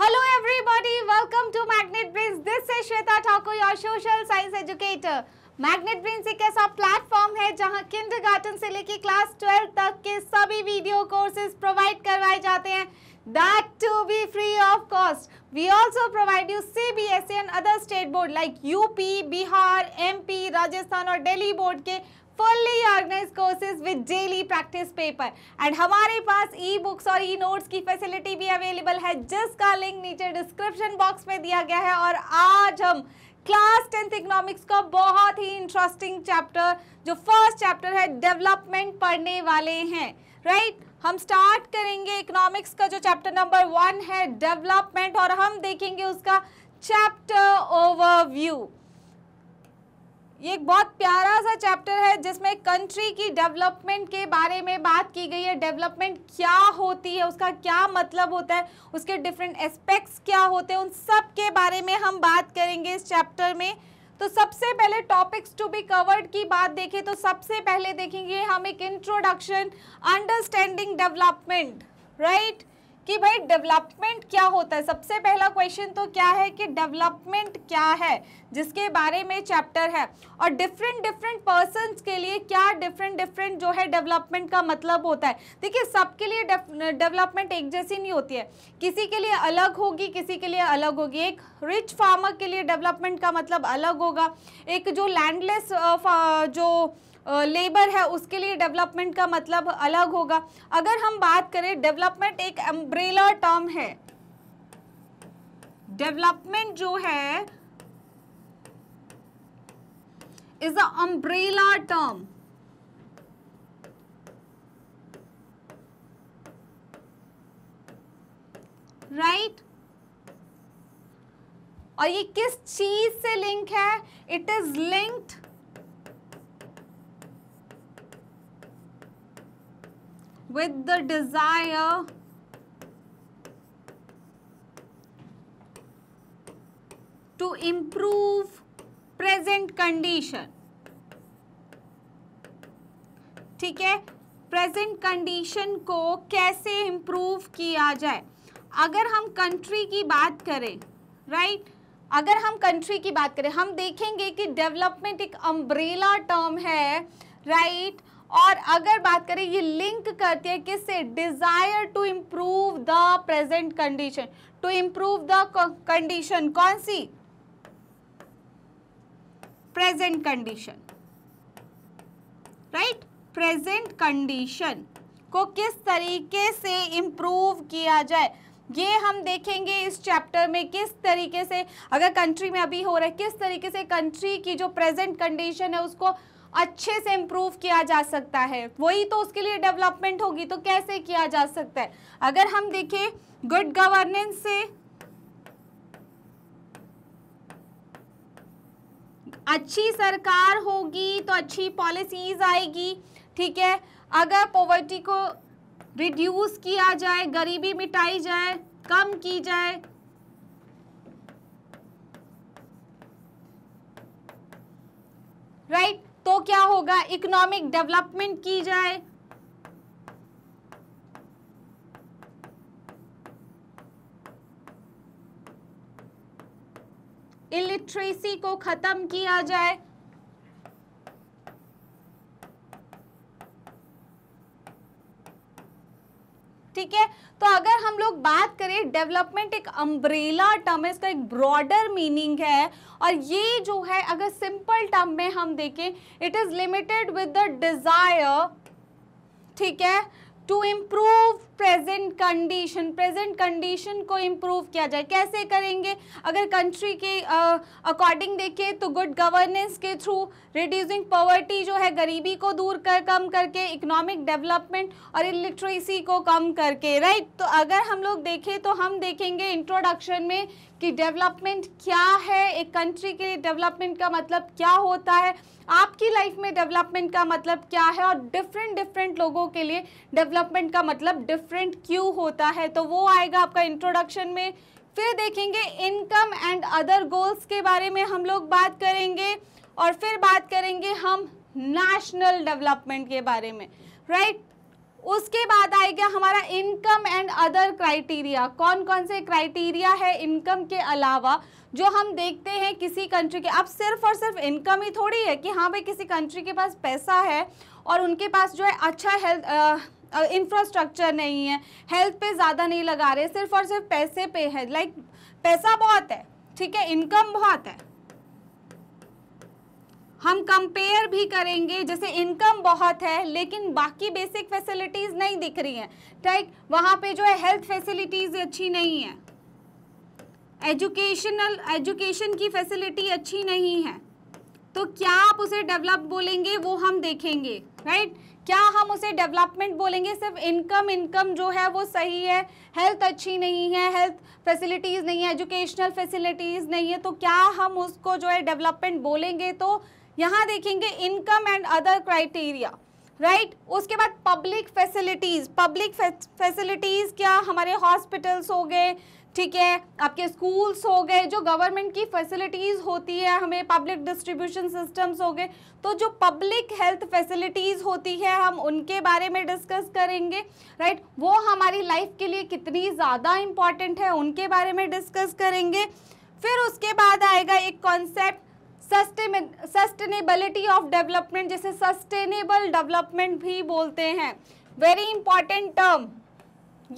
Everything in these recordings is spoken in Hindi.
Hello everybody welcome to Magnet Brains this से Shweta Thakur your social science educator Magnet Brains एक ऐसा प्लेटफॉर्म है जहां किंडरगार्टन से लेकर क्लास 12 तक के सभी वीडियो कोर्सेज प्रोवाइड करवाए जाते हैं that too be free of cost we also provide you CBSE and other state board like UP Bihar MP Rajasthan और दिल्ली बोर्ड के fully organise courses with daily practice paper and हमारे पास ई बुक्स और ई नोट्स की फैसिलिटी भी अवेलेबल है जिसका लिंक नीचे डिस्क्रिप्शन बॉक्स में दिया गया है और आज हम क्लास टेंथ इकोनॉमिक्स का बहुत ही इंटरेस्टिंग चैप्टर जो फर्स्ट चैप्टर है डेवलपमेंट पढ़ने वाले हैं राइट right? हम स्टार्ट करेंगे इकोनॉमिक्स का जो चैप्टर नंबर वन है डेवलपमेंट और हम देखेंगे उसका चैप्टर ओवरव्यू ये एक बहुत प्यारा सा चैप्टर है जिसमें कंट्री की डेवलपमेंट के बारे में बात की गई है डेवलपमेंट क्या होती है उसका क्या मतलब होता है उसके डिफरेंट एस्पेक्ट्स क्या होते हैं उन सब के बारे में हम बात करेंगे इस चैप्टर में तो सबसे पहले टॉपिक्स टू बी कवर्ड की बात देखें तो सबसे पहले देखेंगे हम एक इंट्रोडक्शन अंडरस्टैंडिंग डेवलपमेंट राइट कि भाई डेवलपमेंट क्या होता है सबसे पहला क्वेश्चन तो क्या है कि डेवलपमेंट क्या है जिसके बारे में चैप्टर है और डिफरेंट डिफरेंट पर्सन के लिए क्या डिफरेंट डिफरेंट जो है डेवलपमेंट का मतलब होता है देखिए सबके लिए डेवलपमेंट एक जैसी नहीं होती है किसी के लिए अलग होगी किसी के लिए अलग होगी एक रिच फार्मर के लिए डेवलपमेंट का मतलब अलग होगा एक जो लैंडलेस जो लेबर है उसके लिए डेवलपमेंट का मतलब अलग होगा अगर हम बात करें डेवलपमेंट एक अम्ब्रेला टर्म है डेवलपमेंट जो है is a umbrella term right और ये किस चीज से लिंक है it is linked with the desire to improve present condition ठीक है प्रेजेंट कंडीशन को कैसे इम्प्रूव किया जाए अगर हम कंट्री की बात करें राइट right? अगर हम कंट्री की बात करें हम देखेंगे कि डेवलपमेंट एक अम्ब्रेला टर्म है राइट right? और अगर बात करें ये लिंक करती है किससे desire to improve the present condition to improve the condition कौन सी present condition right present condition को किस तरीके से इम्प्रूव किया जाए ये हम देखेंगे इस चैप्टर में किस तरीके से अगर कंट्री में अभी हो रहा है किस तरीके से कंट्री की जो प्रेजेंट कंडीशन है उसको अच्छे से इम्प्रूव किया जा सकता है वही तो उसके लिए डेवलपमेंट होगी तो कैसे किया जा सकता है अगर हम देखें गुड गवर्नेंस से अच्छी सरकार होगी तो अच्छी पॉलिसीज आएगी ठीक है अगर पॉवर्टी को रिड्यूस किया जाए गरीबी मिटाई जाए कम की जाए राइट right? तो क्या होगा इकोनॉमिक डेवलपमेंट की जाए इलिट्रेसी को खत्म किया जाए ठीक है तो अगर हम लोग बात करें डेवलपमेंट एक अम्ब्रेला टर्म है इसका एक ब्रॉडर मीनिंग है और ये जो है अगर सिंपल टर्म में हम देखें it is limited with the desire ठीक है to improve present condition present condition को इम्प्रूव किया जाए कैसे करेंगे अगर कंट्री के अकॉर्डिंग देखें तो गुड गवर्नेंस के थ्रू रिड्यूसिंग पॉवर्टी जो है गरीबी को दूर कर कम करके इकोनॉमिक डेवलपमेंट और इलिट्रेसी को कम करके राइट तो अगर हम लोग देखें तो हम देखेंगे इंट्रोडक्शन में कि डेवलपमेंट क्या है एक कंट्री के लिए डेवलपमेंट का मतलब क्या होता है आपकी लाइफ में डेवलपमेंट का मतलब क्या है और डिफरेंट डिफरेंट लोगों के लिए डेवलपमेंट का मतलब डिफ डिफरेंट क्यू होता है तो वो आएगा आपका इंट्रोडक्शन में फिर देखेंगे इनकम एंड अदर गोल्स के बारे में हम लोग बात करेंगे और फिर बात करेंगे हम नेशनल डेवलपमेंट के बारे में राइट उसके बाद आएगा हमारा इनकम एंड अदर क्राइटेरिया कौन कौन से क्राइटेरिया है इनकम के अलावा जो हम देखते हैं किसी कंट्री के अब सिर्फ और सिर्फ इनकम ही थोड़ी है कि हाँ भाई किसी कंट्री के पास पैसा है और उनके पास जो है अच्छा हेल्थ इंफ्रास्ट्रक्चर नहीं है हेल्थ पे ज़्यादा नहीं लगा रहे सिर्फ और सिर्फ पैसे पे है लाइक like, पैसा बहुत है ठीक है इनकम बहुत है हम कंपेयर भी करेंगे जैसे इनकम बहुत है लेकिन बाकी बेसिक फैसिलिटीज़ नहीं दिख रही हैं ठीक वहां पे जो है हेल्थ फैसिलिटीज़ अच्छी नहीं है एजुकेशनल एजुकेशन की फैसिलिटी अच्छी नहीं है तो क्या आप उसे डेवलप बोलेंगे वो हम देखेंगे राइट क्या हम उसे डेवलपमेंट बोलेंगे सिर्फ इनकम इनकम जो है वो सही है हेल्थ अच्छी नहीं है हेल्थ फैसिलिटीज़ नहीं है एजुकेशनल फैसिलिटीज़ नहीं है तो क्या हम उसको जो है डेवलपमेंट बोलेंगे तो यहाँ देखेंगे income and other criteria right right? उसके बाद पब्लिक फैसिलिटीज़ पब्लिक फैसिलिटीज़ क्या हमारे हॉस्पिटल्स हो गए ठीक है आपके स्कूल्स हो गए जो गवर्नमेंट की फैसिलिटीज़ होती है हमें पब्लिक डिस्ट्रीब्यूशन सिस्टम्स हो गए तो जो पब्लिक हेल्थ फैसिलिटीज़ होती है हम उनके बारे में डिस्कस करेंगे राइट वो हमारी लाइफ के लिए कितनी ज़्यादा इम्पॉर्टेंट है उनके बारे में डिस्कस करेंगे फिर उसके बाद आएगा एक कॉन्सेप्ट सस्टेनेबिलिटी ऑफ डेवलपमेंट जिसे सस्टेनेबल डेवलपमेंट भी बोलते हैं वेरी इंपॉर्टेंट टर्म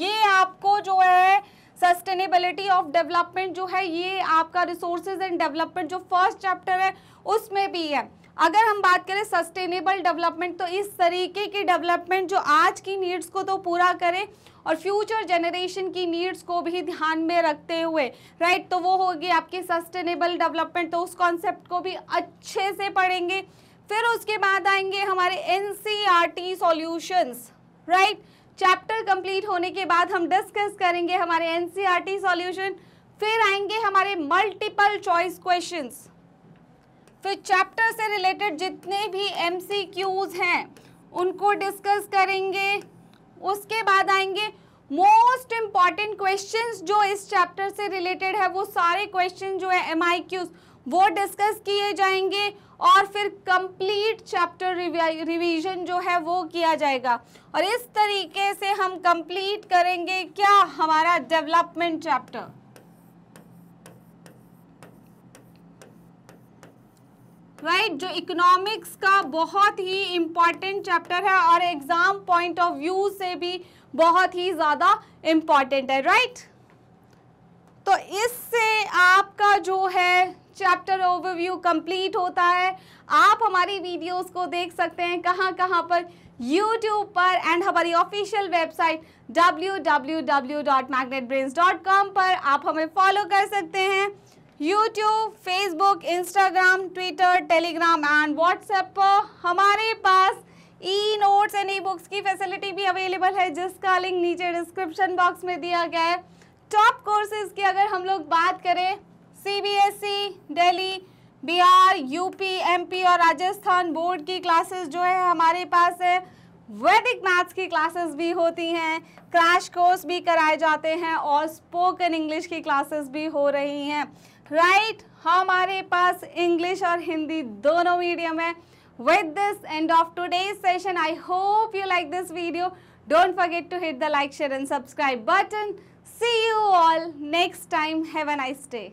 ये आपको जो है सस्टेनेबिलिटी ऑफ डेवलपमेंट जो है ये आपका रिसोर्सेज एंड डेवलपमेंट जो फर्स्ट चैप्टर है उसमें भी है अगर हम बात करें सस्टेनेबल डेवलपमेंट तो इस तरीके की डेवलपमेंट जो आज की नीड्स को तो पूरा करे और फ्यूचर जनरेशन की नीड्स को भी ध्यान में रखते हुए राइट तो वो होगी आपकी सस्टेनेबल डेवलपमेंट तो उस कॉन्सेप्ट को भी अच्छे से पढ़ेंगे फिर उसके बाद आएंगे हमारे N C solutions right chapter complete होने के बाद हम डिस्कस करेंगे हमारे एनसीईआरटी सॉल्यूशन e फिर आएंगे हमारे मल्टीपल चॉइस क्वेश्चंस फिर चैप्टर से रिलेटेड जितने भी एमसीक्यूज हैं उनको डिस्कस करेंगे उसके बाद आएंगे मोस्ट इम्पॉर्टेंट क्वेश्चंस जो इस चैप्टर से रिलेटेड है वो सारे क्वेश्चन जो है एम वो डिस्कस किए जाएंगे और फिर कंप्लीट चैप्टर रिवीजन जो है वो किया जाएगा और इस तरीके से हम कंप्लीट करेंगे क्या हमारा डेवलपमेंट चैप्टर राइट right, जो इकोनॉमिक्स का बहुत ही इम्पॉर्टेंट चैप्टर है और एग्ज़ाम पॉइंट ऑफ व्यू से भी बहुत ही ज़्यादा इम्पॉर्टेंट है राइट right? तो इससे आपका जो है चैप्टर ओवरव्यू कंप्लीट होता है आप हमारी वीडियोस को देख सकते हैं कहां कहां पर यूट्यूब पर एंड हमारी ऑफिशियल वेबसाइट www.magnetbrains.com पर आप हमें फॉलो कर सकते हैं YouTube, Facebook, Instagram, Twitter, Telegram and WhatsApp पर हमारे पास e notes and e books की फैसिलिटी भी अवेलेबल है जिसका लिंक नीचे डिस्क्रिप्शन बॉक्स में दिया गया है टॉप कोर्सेज की अगर हम लोग बात करें CBSE Delhi e, Bihar UP MP और राजस्थान बोर्ड की क्लासेस जो है हमारे पास है वैदिक मैथ्स की क्लासेस भी होती हैं क्रैश कोर्स भी कराए जाते हैं और स्पोकन इंग्लिश की क्लासेस भी हो रही हैं राइट हमारे पास इंग्लिश और हिंदी दोनों मीडियम है with this end of today's session I hope you like this video don't forget to hit the like share and subscribe button see you all next time have a nice day